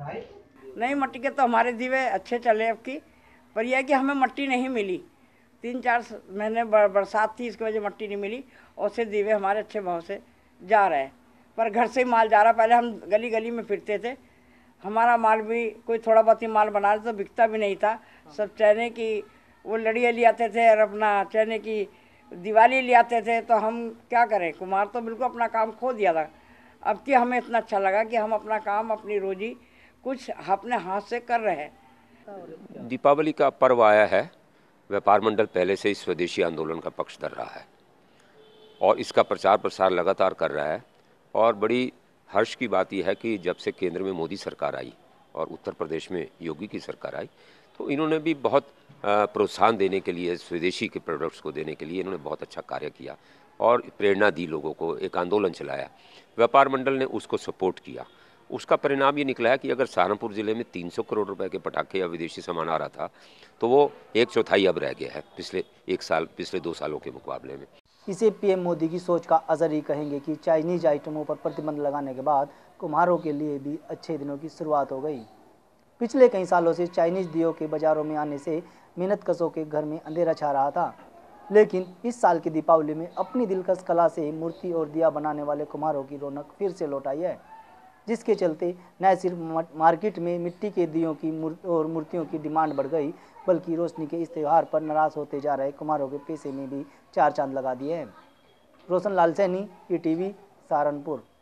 नहीं मट्टी के तो हमारे दीवे अच्छे चले अब की पर यह कि हमें मट्टी नहीं मिली तीन चार महीने बरसात थी इसकी वजह मट्टी नहीं मिली और से दीवे हमारे अच्छे भाव से जा रहे हैं पर घर से ही माल जा रहा पहले हम गली गली में फिरते थे हमारा माल भी कोई थोड़ा बहुत ही माल बना रहे तो बिकता भी नहीं था सब चने की वो लड़िया ले आते थे और अपना चने की दिवाली ले आते थे तो हम क्या करें कुमार तो बिल्कुल अपना काम खो दिया था अब कि हमें इतना अच्छा लगा कि हम अपना काम अपनी रोजी कुछ अपने हाथ से कर रहे हैं दीपावली का पर्व आया है व्यापार मंडल पहले से ही स्वदेशी आंदोलन का पक्ष धर रहा है और इसका प्रचार प्रसार लगातार कर रहा है और बड़ी हर्ष की बात यह है कि जब से केंद्र में मोदी सरकार आई और उत्तर प्रदेश में योगी की सरकार आई तो इन्होंने भी बहुत प्रोत्साहन देने के लिए स्वदेशी के प्रोडक्ट्स को देने के लिए इन्होंने बहुत अच्छा कार्य किया और प्रेरणा दी लोगों को एक आंदोलन चलाया व्यापार मंडल ने उसको सपोर्ट किया उसका परिणाम ये निकला है कि अगर सहारनपुर ज़िले में 300 करोड़ रुपए के पटाखे या विदेशी सामान आ रहा था तो वो एक चौथाई अब रह गया है पिछले एक साल पिछले दो सालों के मुकाबले में इसे पीएम मोदी की सोच का असर ही कहेंगे कि चाइनीज आइटमों पर प्रतिबंध लगाने के बाद कुम्हारों के लिए भी अच्छे दिनों की शुरुआत हो गई पिछले कई सालों से चाइनीज दियो के बाज़ारों में आने से मेहनत कसों के घर में अंधेरा छा रहा था लेकिन इस साल की दीपावली में अपनी दिलकश कला से मूर्ति और दिया बनाने वाले कुम्हारों की रौनक फिर से लौट आई है जिसके चलते न सिर्फ मार्केट में मिट्टी के दियों की और मूर्तियों की डिमांड बढ़ गई बल्कि रोशनी के इस त्यौहार पर नाराज होते जा रहे कुमारों के पैसे में भी चार चांद लगा दिए हैं Roshan Lal Saini E e T Saharanpur